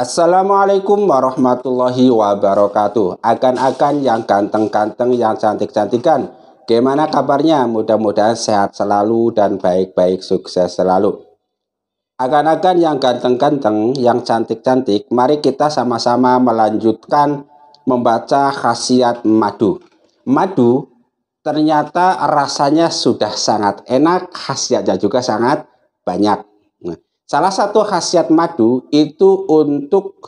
Assalamualaikum warahmatullahi wabarakatuh. Akan-akan yang ganteng-ganteng, yang cantik-cantikan. Gimana kabarnya? Mudah-mudahan sehat selalu dan baik-baik sukses selalu. Akan-akan yang ganteng-ganteng, yang cantik-cantik, mari kita sama-sama melanjutkan membaca khasiat madu. Madu ternyata rasanya sudah sangat enak, khasiatnya juga sangat banyak. Salah satu khasiat madu itu untuk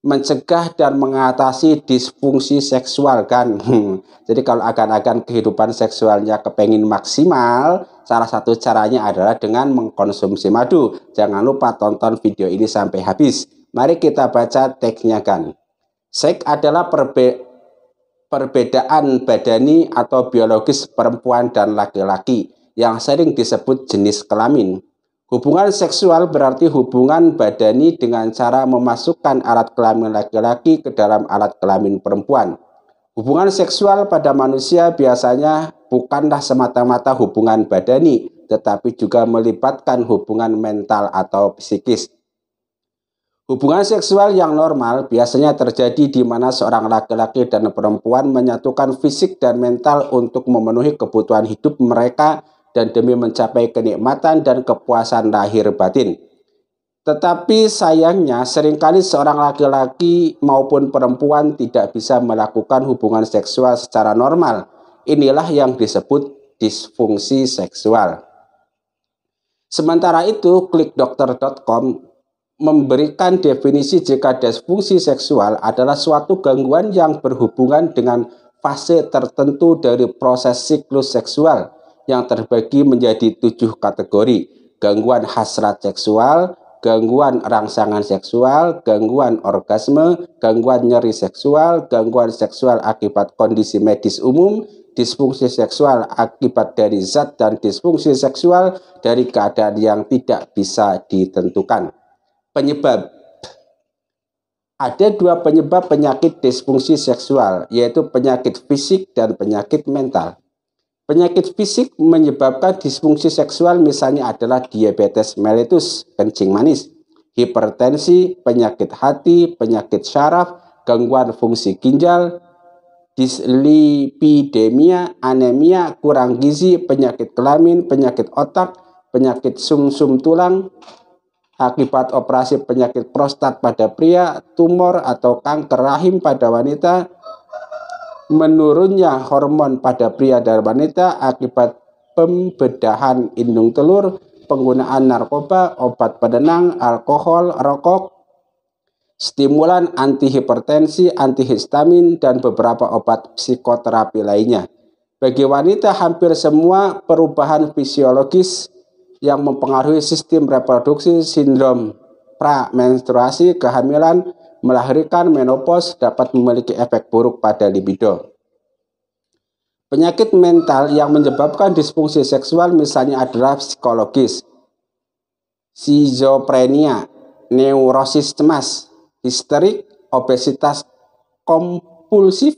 mencegah dan mengatasi disfungsi seksual kan. Hmm. Jadi kalau akan-akan kehidupan seksualnya kepengin maksimal, salah satu caranya adalah dengan mengkonsumsi madu. Jangan lupa tonton video ini sampai habis. Mari kita baca teksnya kan. Seks adalah perbe perbedaan badani atau biologis perempuan dan laki-laki yang sering disebut jenis kelamin. Hubungan seksual berarti hubungan badani dengan cara memasukkan alat kelamin laki-laki ke dalam alat kelamin perempuan. Hubungan seksual pada manusia biasanya bukanlah semata-mata hubungan badani, tetapi juga melibatkan hubungan mental atau psikis. Hubungan seksual yang normal biasanya terjadi di mana seorang laki-laki dan perempuan menyatukan fisik dan mental untuk memenuhi kebutuhan hidup mereka dan demi mencapai kenikmatan dan kepuasan lahir batin. Tetapi sayangnya seringkali seorang laki-laki maupun perempuan tidak bisa melakukan hubungan seksual secara normal. Inilah yang disebut disfungsi seksual. Sementara itu, klikdokter.com memberikan definisi jika disfungsi seksual adalah suatu gangguan yang berhubungan dengan fase tertentu dari proses siklus seksual yang terbagi menjadi tujuh kategori. Gangguan hasrat seksual, gangguan rangsangan seksual, gangguan orgasme, gangguan nyeri seksual, gangguan seksual akibat kondisi medis umum, disfungsi seksual akibat dari zat dan disfungsi seksual dari keadaan yang tidak bisa ditentukan. Penyebab ada dua penyebab penyakit disfungsi seksual, yaitu penyakit fisik dan penyakit mental. Penyakit fisik menyebabkan disfungsi seksual misalnya adalah diabetes mellitus, kencing manis, hipertensi, penyakit hati, penyakit syaraf, gangguan fungsi ginjal, dislipidemia, anemia, kurang gizi, penyakit kelamin, penyakit otak, penyakit sumsum -sum tulang, akibat operasi penyakit prostat pada pria, tumor atau kanker rahim pada wanita, menurunnya hormon pada pria dan wanita akibat pembedahan indung telur, penggunaan narkoba, obat penenang, alkohol, rokok, stimulan antihipertensi, antihistamin, dan beberapa obat psikoterapi lainnya. Bagi wanita, hampir semua perubahan fisiologis yang mempengaruhi sistem reproduksi, sindrom pramenstruasi, kehamilan, melahirkan menopause dapat memiliki efek buruk pada libido. Penyakit mental yang menyebabkan disfungsi seksual misalnya adalah psikologis, schizophrenia, neurosis cemas, histerik, obesitas kompulsif,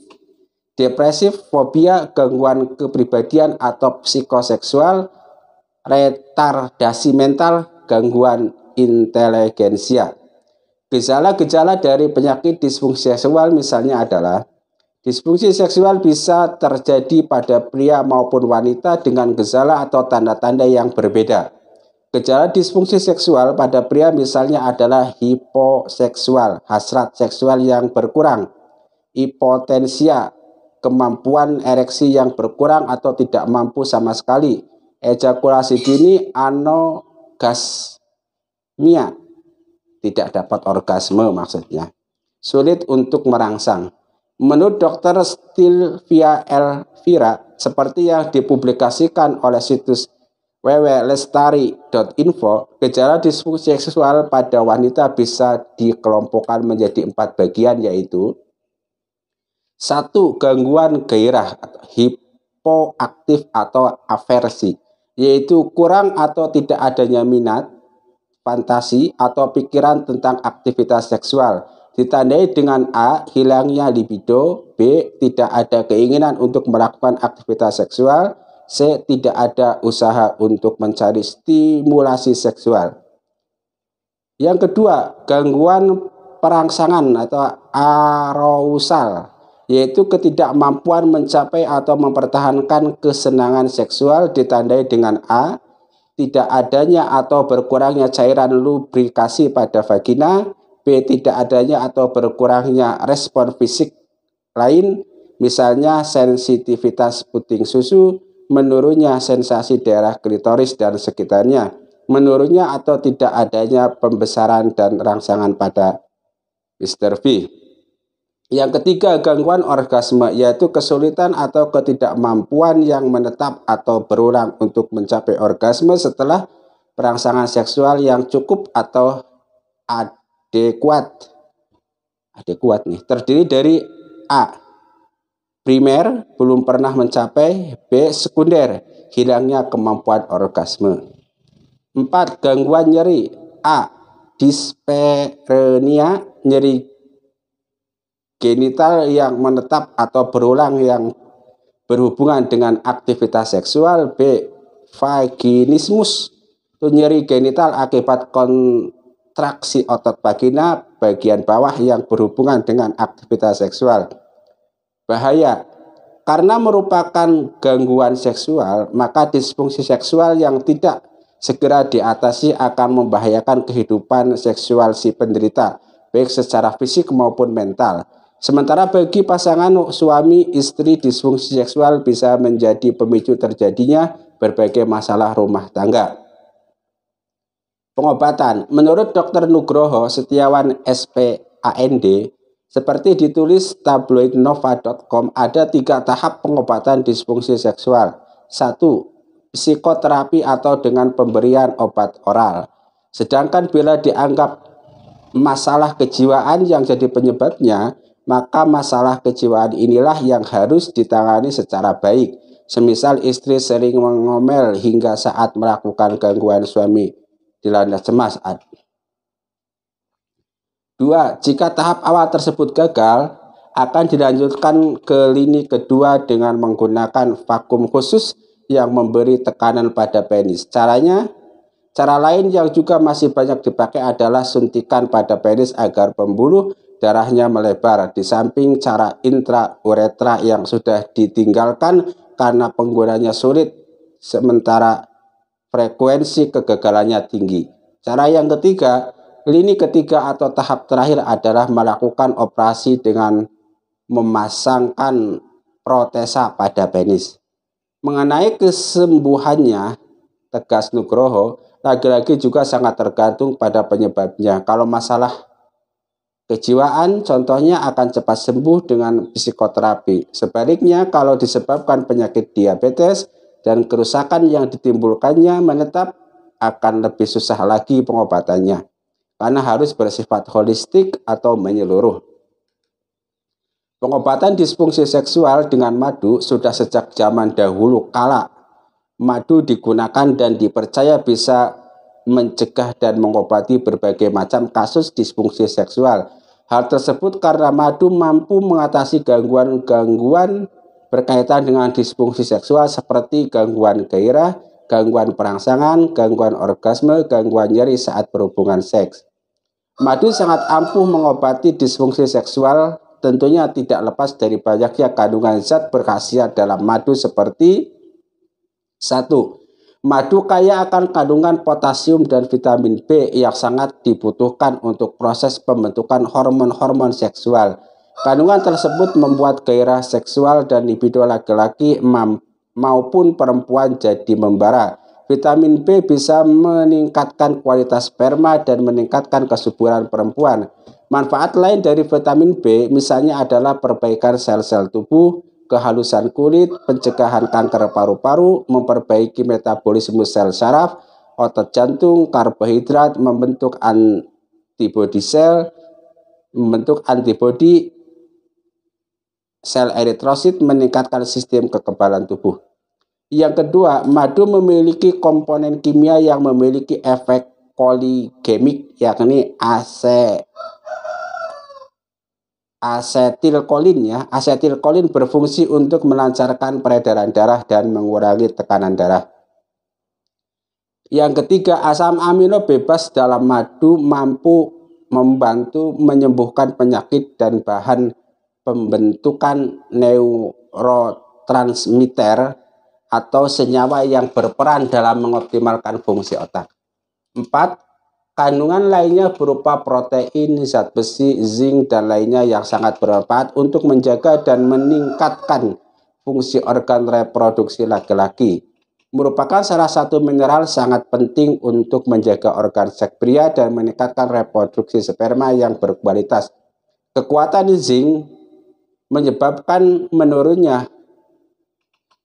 depresif, fobia, gangguan kepribadian atau psikoseksual, retardasi mental, gangguan inteligensia. Gejala-gejala dari penyakit disfungsi seksual misalnya adalah disfungsi seksual bisa terjadi pada pria maupun wanita dengan gejala atau tanda-tanda yang berbeda. Gejala disfungsi seksual pada pria misalnya adalah hiposeksual, hasrat seksual yang berkurang, hipotensia, kemampuan ereksi yang berkurang atau tidak mampu sama sekali, ejakulasi dini, anogasmia, tidak dapat orgasme maksudnya. Sulit untuk merangsang. Menurut dokter Stilvia Elvira, seperti yang dipublikasikan oleh situs www.lestari.info, gejala disfungsi seksual pada wanita bisa dikelompokkan menjadi empat bagian yaitu satu gangguan gairah atau hipoaktif atau aversi, yaitu kurang atau tidak adanya minat, fantasi atau pikiran tentang aktivitas seksual. Ditandai dengan A, hilangnya libido, B, tidak ada keinginan untuk melakukan aktivitas seksual, C, tidak ada usaha untuk mencari stimulasi seksual. Yang kedua, gangguan perangsangan atau arousal, yaitu ketidakmampuan mencapai atau mempertahankan kesenangan seksual ditandai dengan A, tidak adanya atau berkurangnya cairan lubrikasi pada vagina, B. tidak adanya atau berkurangnya respon fisik lain, misalnya sensitivitas puting susu, menurunnya sensasi daerah klitoris dan sekitarnya, menurunnya atau tidak adanya pembesaran dan rangsangan pada Mr. B. Yang ketiga, gangguan orgasme yaitu kesulitan atau ketidakmampuan yang menetap atau berulang untuk mencapai orgasme setelah perangsangan seksual yang cukup atau adekuat. Adekuat nih, terdiri dari A. Primer, belum pernah mencapai, B. Sekunder, hilangnya kemampuan orgasme. 4. Gangguan nyeri A. Disperenia, nyeri genital yang menetap atau berulang yang berhubungan dengan aktivitas seksual B. Vaginismus itu nyeri genital akibat kontraksi otot vagina bagian bawah yang berhubungan dengan aktivitas seksual bahaya karena merupakan gangguan seksual maka disfungsi seksual yang tidak segera diatasi akan membahayakan kehidupan seksual si penderita baik secara fisik maupun mental Sementara bagi pasangan suami istri disfungsi seksual bisa menjadi pemicu terjadinya berbagai masalah rumah tangga. Pengobatan, menurut Dr. Nugroho Setiawan SPAND, seperti ditulis tabloidnova.com, ada tiga tahap pengobatan disfungsi seksual. Satu, psikoterapi atau dengan pemberian obat oral. Sedangkan bila dianggap masalah kejiwaan yang jadi penyebabnya, maka masalah kejiwaan inilah yang harus ditangani secara baik. Semisal istri sering mengomel hingga saat melakukan gangguan suami dilanda cemas. Dua, jika tahap awal tersebut gagal, akan dilanjutkan ke lini kedua dengan menggunakan vakum khusus yang memberi tekanan pada penis. Caranya, cara lain yang juga masih banyak dipakai adalah suntikan pada penis agar pembuluh darahnya melebar. Di samping cara intrauretra yang sudah ditinggalkan karena penggunanya sulit, sementara frekuensi kegagalannya tinggi. Cara yang ketiga, lini ketiga atau tahap terakhir adalah melakukan operasi dengan memasangkan protesa pada penis. Mengenai kesembuhannya, tegas Nugroho, lagi-lagi juga sangat tergantung pada penyebabnya. Kalau masalah Kejiwaan contohnya akan cepat sembuh dengan psikoterapi. Sebaliknya, kalau disebabkan penyakit diabetes dan kerusakan yang ditimbulkannya menetap akan lebih susah lagi pengobatannya karena harus bersifat holistik atau menyeluruh. Pengobatan disfungsi seksual dengan madu sudah sejak zaman dahulu kala. Madu digunakan dan dipercaya bisa mencegah dan mengobati berbagai macam kasus disfungsi seksual Hal tersebut karena madu mampu mengatasi gangguan-gangguan berkaitan dengan disfungsi seksual seperti gangguan gairah, gangguan perangsangan, gangguan orgasme, gangguan nyeri saat berhubungan seks. Madu sangat ampuh mengobati disfungsi seksual tentunya tidak lepas dari banyaknya kandungan zat berkhasiat dalam madu seperti satu Madu kaya akan kandungan potasium dan vitamin B yang sangat dibutuhkan untuk proses pembentukan hormon-hormon seksual. Kandungan tersebut membuat gairah seksual dan libido laki-laki maupun perempuan jadi membara. Vitamin B bisa meningkatkan kualitas sperma dan meningkatkan kesuburan perempuan. Manfaat lain dari vitamin B misalnya adalah perbaikan sel-sel tubuh, kehalusan kulit, pencegahan kanker paru-paru, memperbaiki metabolisme sel saraf, otot jantung, karbohidrat, membentuk antibodi sel, membentuk antibodi sel eritrosit, meningkatkan sistem kekebalan tubuh. Yang kedua, madu memiliki komponen kimia yang memiliki efek poligemik yakni AC asetilkolin ya. Asetilkolin berfungsi untuk melancarkan peredaran darah dan mengurangi tekanan darah. Yang ketiga, asam amino bebas dalam madu mampu membantu menyembuhkan penyakit dan bahan pembentukan neurotransmitter atau senyawa yang berperan dalam mengoptimalkan fungsi otak. Empat, Kandungan lainnya berupa protein, zat besi, zinc, dan lainnya yang sangat bermanfaat untuk menjaga dan meningkatkan fungsi organ reproduksi laki-laki. Merupakan salah satu mineral sangat penting untuk menjaga organ seks pria dan meningkatkan reproduksi sperma yang berkualitas. Kekuatan zinc menyebabkan menurunnya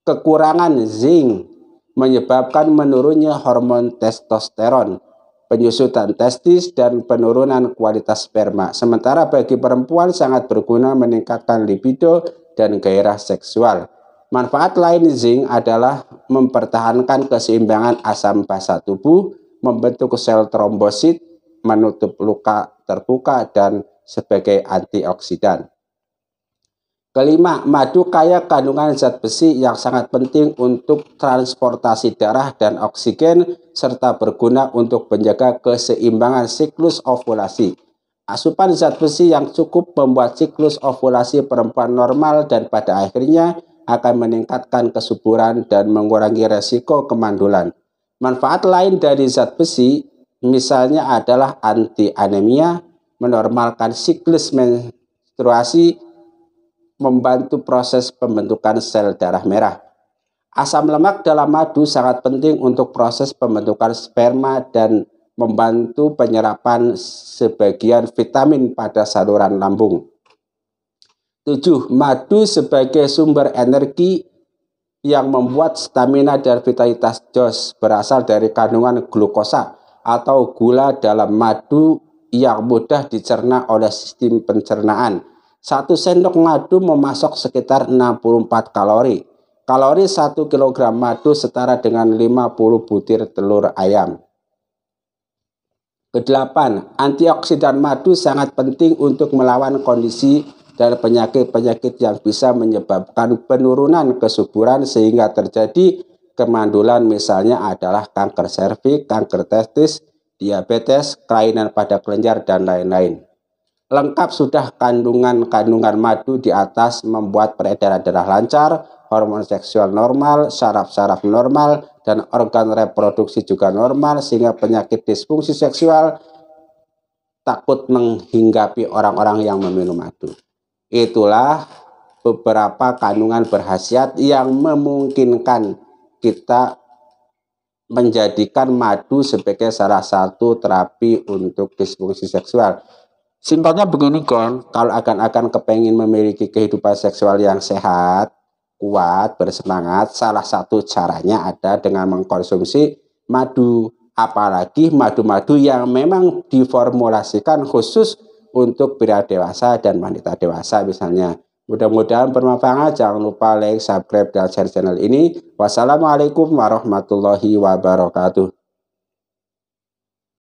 kekurangan zinc menyebabkan menurunnya hormon testosteron penyusutan testis, dan penurunan kualitas sperma. Sementara bagi perempuan sangat berguna meningkatkan libido dan gairah seksual. Manfaat lain zinc adalah mempertahankan keseimbangan asam basa tubuh, membentuk sel trombosit, menutup luka terbuka, dan sebagai antioksidan. Kelima, madu kaya kandungan zat besi yang sangat penting untuk transportasi darah dan oksigen serta berguna untuk menjaga keseimbangan siklus ovulasi. Asupan zat besi yang cukup membuat siklus ovulasi perempuan normal dan pada akhirnya akan meningkatkan kesuburan dan mengurangi resiko kemandulan. Manfaat lain dari zat besi misalnya adalah anti anemia, menormalkan siklus menstruasi, membantu proses pembentukan sel darah merah. Asam lemak dalam madu sangat penting untuk proses pembentukan sperma dan membantu penyerapan sebagian vitamin pada saluran lambung. 7. Madu sebagai sumber energi yang membuat stamina dan vitalitas jos berasal dari kandungan glukosa atau gula dalam madu yang mudah dicerna oleh sistem pencernaan 1 sendok madu memasok sekitar 64 kalori. Kalori 1 kg madu setara dengan 50 butir telur ayam. Kedelapan, antioksidan madu sangat penting untuk melawan kondisi dan penyakit-penyakit yang bisa menyebabkan penurunan kesuburan sehingga terjadi kemandulan misalnya adalah kanker serviks, kanker testis, diabetes, kelainan pada kelenjar, dan lain-lain lengkap sudah kandungan-kandungan madu di atas membuat peredaran darah lancar, hormon seksual normal, saraf-saraf normal, dan organ reproduksi juga normal sehingga penyakit disfungsi seksual takut menghinggapi orang-orang yang meminum madu. Itulah beberapa kandungan berhasiat yang memungkinkan kita menjadikan madu sebagai salah satu terapi untuk disfungsi seksual Simpelnya begini kon, kalau akan-akan kepengen memiliki kehidupan seksual yang sehat, kuat, bersemangat, salah satu caranya ada dengan mengkonsumsi madu. Apalagi madu-madu yang memang diformulasikan khusus untuk pria dewasa dan wanita dewasa misalnya. Mudah-mudahan bermanfaat. Jangan lupa like, subscribe, dan share channel ini. Wassalamualaikum warahmatullahi wabarakatuh.